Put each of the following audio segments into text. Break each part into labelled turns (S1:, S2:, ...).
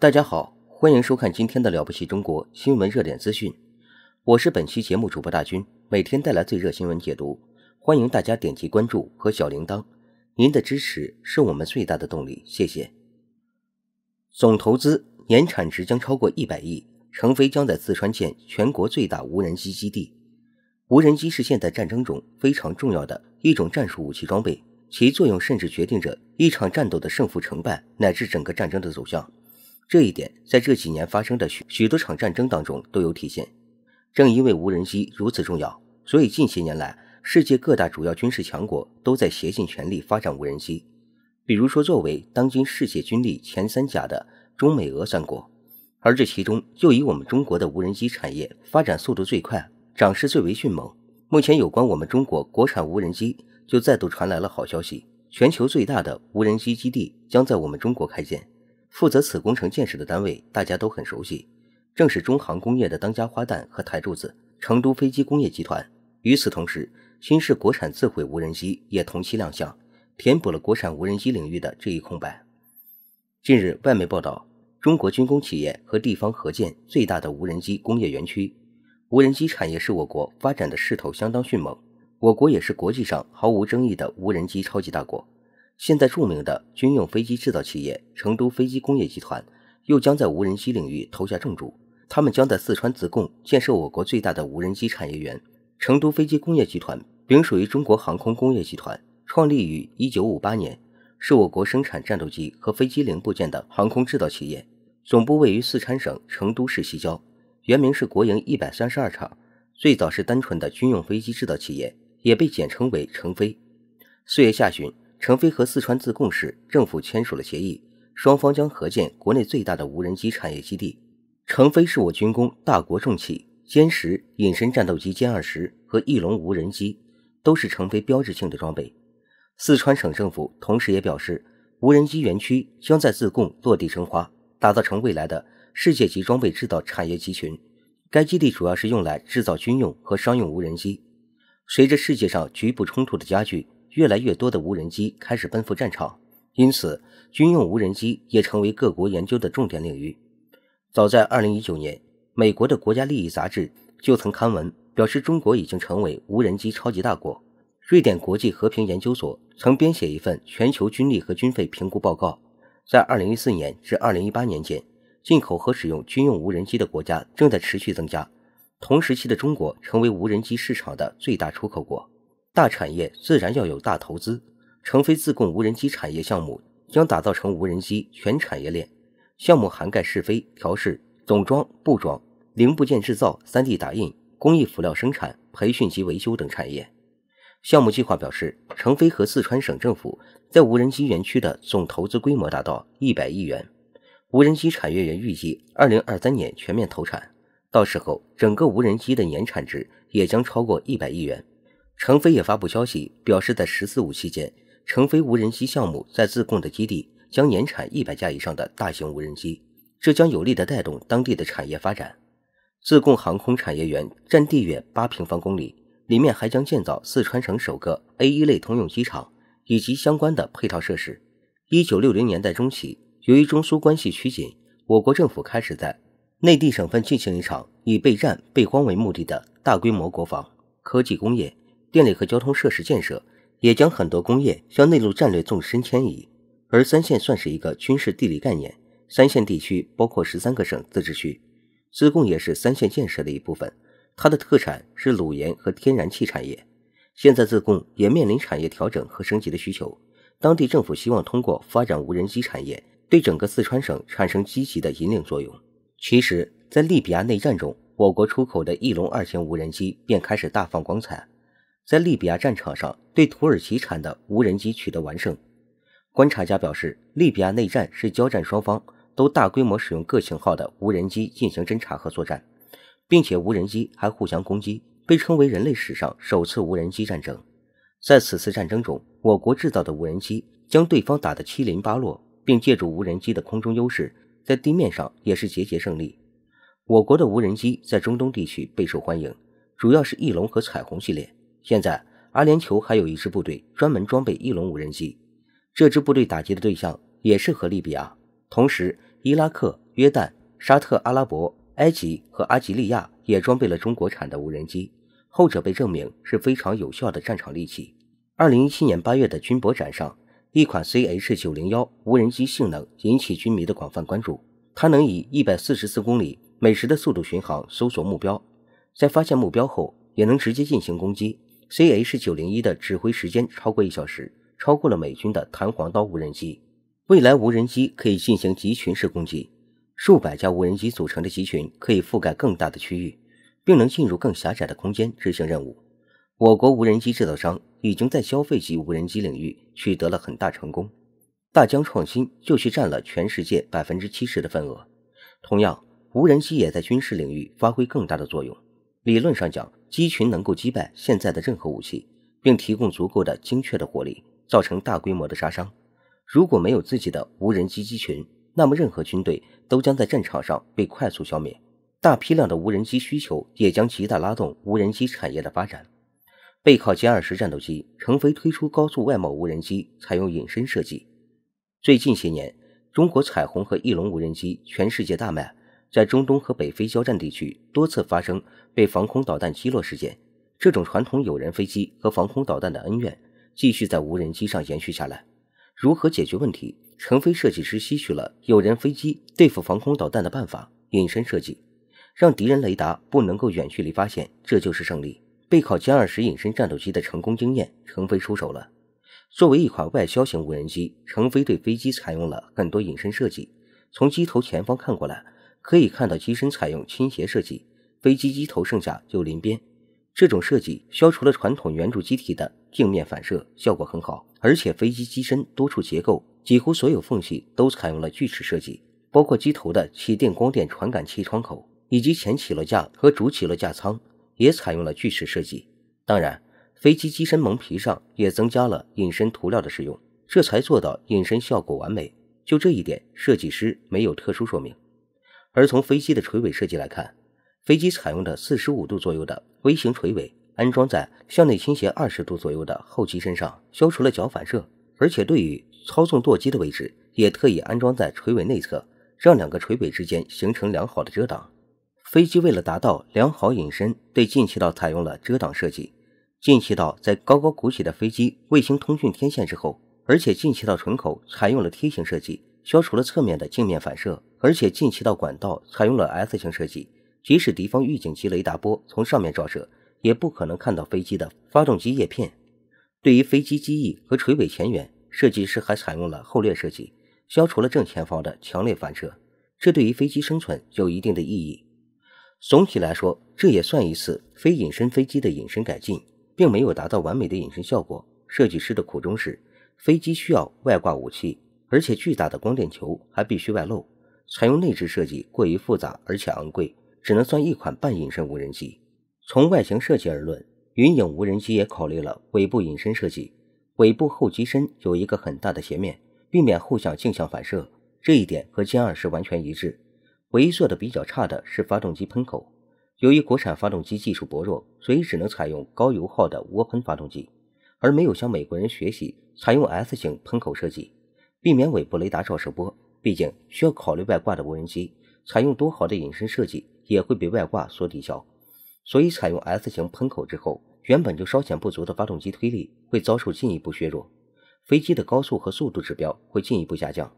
S1: 大家好，欢迎收看今天的《了不起中国》新闻热点资讯。我是本期节目主播大军，每天带来最热新闻解读。欢迎大家点击关注和小铃铛，您的支持是我们最大的动力。谢谢。总投资年产值将超过一百亿，成飞将在四川建全国最大无人机基地。无人机是现代战争中非常重要的一种战术武器装备，其作用甚至决定着一场战斗的胜负成败，乃至整个战争的走向。这一点在这几年发生的许许多场战争当中都有体现。正因为无人机如此重要，所以近些年来，世界各大主要军事强国都在竭尽全力发展无人机。比如说，作为当今世界军力前三甲的中美俄三国，而这其中又以我们中国的无人机产业发展速度最快，涨势最为迅猛。目前，有关我们中国国产无人机就再度传来了好消息：全球最大的无人机基地将在我们中国开建。负责此工程建设的单位大家都很熟悉，正是中航工业的当家花旦和台柱子——成都飞机工业集团。与此同时，新式国产自毁无人机也同期亮相，填补了国产无人机领域的这一空白。近日，外媒报道，中国军工企业和地方合建最大的无人机工业园区，无人机产业是我国发展的势头相当迅猛，我国也是国际上毫无争议的无人机超级大国。现在，著名的军用飞机制造企业成都飞机工业集团又将在无人机领域投下重注。他们将在四川自贡建设我国最大的无人机产业园。成都飞机工业集团并属于中国航空工业集团，创立于一九五八年，是我国生产战斗机和飞机零部件的航空制造企业，总部位于四川省成都市西郊。原名是国营一百三十二厂，最早是单纯的军用飞机制造企业，也被简称为成飞。四月下旬。成飞和四川自贡市政府签署了协议，双方将合建国内最大的无人机产业基地。成飞是我军工大国重器，歼十隐身战斗机、歼二十和翼龙无人机都是成飞标志性的装备。四川省政府同时也表示，无人机园区将在自贡落地生花，打造成未来的世界级装备制造产业集群。该基地主要是用来制造军用和商用无人机。随着世界上局部冲突的加剧，越来越多的无人机开始奔赴战场，因此军用无人机也成为各国研究的重点领域。早在2019年，美国的《国家利益》杂志就曾刊文表示，中国已经成为无人机超级大国。瑞典国际和平研究所曾编写一份全球军力和军费评估报告，在2014年至2018年间，进口和使用军用无人机的国家正在持续增加，同时期的中国成为无人机市场的最大出口国。大产业自然要有大投资。成飞自贡无人机产业项目将打造成无人机全产业链，项目涵盖试飞、调试、总装、布装、零部件制造、3D 打印、工艺辅料生产、培训及维修等产业。项目计划表示，成飞和四川省政府在无人机园区的总投资规模达到一百亿元。无人机产业园预计二零二三年全面投产，到时候整个无人机的年产值也将超过一百亿元。成飞也发布消息，表示在“十四五”期间，成飞无人机项目在自贡的基地将年产一百架以上的大型无人机，这将有力的带动当地的产业发展。自贡航空产业园占地约八平方公里，里面还将建造四川省首个 A 一类通用机场以及相关的配套设施。一九六零年代中期，由于中苏关系趋紧，我国政府开始在内地省份进行一场以备战备荒为目的的大规模国防科技工业。电力和交通设施建设也将很多工业向内陆战略纵深迁移。而三线算是一个军事地理概念，三线地区包括十三个省自治区。自贡也是三线建设的一部分，它的特产是卤盐和天然气产业。现在自贡也面临产业调整和升级的需求，当地政府希望通过发展无人机产业，对整个四川省产生积极的引领作用。其实，在利比亚内战中，我国出口的翼龙二型无人机便开始大放光彩。在利比亚战场上，对土耳其产的无人机取得完胜。观察家表示，利比亚内战是交战双方都大规模使用各型号的无人机进行侦察和作战，并且无人机还互相攻击，被称为人类史上首次无人机战争。在此次战争中，我国制造的无人机将对方打得七零八落，并借助无人机的空中优势，在地面上也是节节胜利。我国的无人机在中东地区备受欢迎，主要是翼龙和彩虹系列。现在，阿联酋还有一支部队专门装备翼龙无人机，这支部队打击的对象也是和利比亚。同时，伊拉克、约旦、沙特阿拉伯、埃及和阿吉利亚也装备了中国产的无人机，后者被证明是非常有效的战场利器。二零一七年八月的军博展上，一款 CH 九零幺无人机性能引起军迷的广泛关注。它能以一百四十四公里每时的速度巡航搜索目标，在发现目标后，也能直接进行攻击。CH 九零一的指挥时间超过一小时，超过了美军的弹簧刀无人机。未来无人机可以进行集群式攻击，数百架无人机组成的集群可以覆盖更大的区域，并能进入更狭窄的空间执行任务。我国无人机制造商已经在消费级无人机领域取得了很大成功，大疆创新就去占了全世界百分之七十的份额。同样，无人机也在军事领域发挥更大的作用。理论上讲。机群能够击败现在的任何武器，并提供足够的精确的火力，造成大规模的杀伤。如果没有自己的无人机机群，那么任何军队都将在战场上被快速消灭。大批量的无人机需求也将极大拉动无人机产业的发展。背靠歼二十战斗机，成飞推出高速外贸无人机，采用隐身设计。最近些年，中国彩虹和翼龙无人机全世界大卖。在中东和北非交战地区多次发生被防空导弹击落事件，这种传统有人飞机和防空导弹的恩怨继续在无人机上延续下来。如何解决问题？成飞设计师吸取了有人飞机对付防空导弹的办法，隐身设计，让敌人雷达不能够远距离发现，这就是胜利。背靠歼二十隐身战斗机的成功经验，成飞出手了。作为一款外销型无人机，成飞对飞机采用了很多隐身设计。从机头前方看过来。可以看到机身采用倾斜设计，飞机机头剩下有临边，这种设计消除了传统圆柱机体的镜面反射效果很好，而且飞机机身多处结构，几乎所有缝隙都采用了锯齿设计，包括机头的气电光电传感器窗口，以及前起落架和主起落架舱也采用了锯齿设计。当然，飞机机身蒙皮上也增加了隐身涂料的使用，这才做到隐身效果完美。就这一点，设计师没有特殊说明。而从飞机的垂尾设计来看，飞机采用的四十五度左右的微型垂尾安装在向内倾斜二十度左右的后机身上，消除了角反射，而且对于操纵舵机的位置也特意安装在垂尾内侧，让两个垂尾之间形成良好的遮挡。飞机为了达到良好隐身，对进气道采用了遮挡设计，进气道在高高鼓起的飞机卫星通讯天线之后，而且进气道唇口采用了梯形设计。消除了侧面的镜面反射，而且进气道管道采用了 S 型设计，即使敌方预警机雷达波从上面照射，也不可能看到飞机的发动机叶片。对于飞机机翼和垂尾前缘，设计师还采用了后掠设计，消除了正前方的强烈反射，这对于飞机生存有一定的意义。总体来说，这也算一次非隐身飞机的隐身改进，并没有达到完美的隐身效果。设计师的苦衷是，飞机需要外挂武器。而且巨大的光电球还必须外露，采用内置设计过于复杂而且昂贵，只能算一款半隐身无人机。从外形设计而论，云影无人机也考虑了尾部隐身设计，尾部后机身有一个很大的斜面，避免后向镜像反射。这一点和歼二是完全一致。唯一做的比较差的是发动机喷口，由于国产发动机技术薄弱，所以只能采用高油耗的涡喷发动机，而没有向美国人学习采用 S 型喷口设计。避免尾部雷达照射波，毕竟需要考虑外挂的无人机，采用多好的隐身设计也会被外挂所抵消。所以采用 S 型喷口之后，原本就稍显不足的发动机推力会遭受进一步削弱，飞机的高速和速度指标会进一步下降。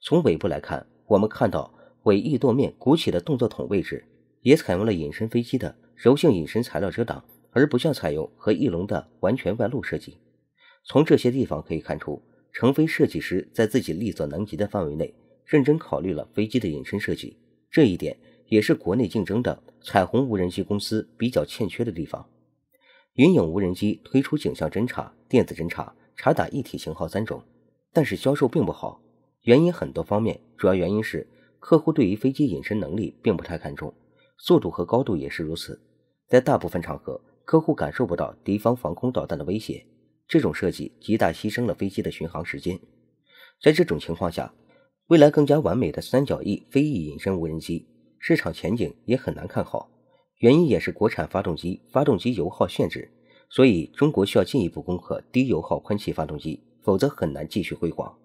S1: 从尾部来看，我们看到尾翼舵面鼓起的动作筒位置也采用了隐身飞机的柔性隐身材料遮挡，而不像采用和翼龙的完全外露设计。从这些地方可以看出。成飞设计师在自己力所能及的范围内，认真考虑了飞机的隐身设计，这一点也是国内竞争的彩虹无人机公司比较欠缺的地方。云影无人机推出景象侦察、电子侦察、查打一体型号三种，但是销售并不好，原因很多方面，主要原因是客户对于飞机隐身能力并不太看重，速度和高度也是如此，在大部分场合，客户感受不到敌方防空导弹的威胁。这种设计极大牺牲了飞机的巡航时间，在这种情况下，未来更加完美的三角翼飞翼隐身无人机市场前景也很难看好。原因也是国产发动机、发动机油耗限制，所以中国需要进一步攻克低油耗喷气发动机，否则很难继续辉煌。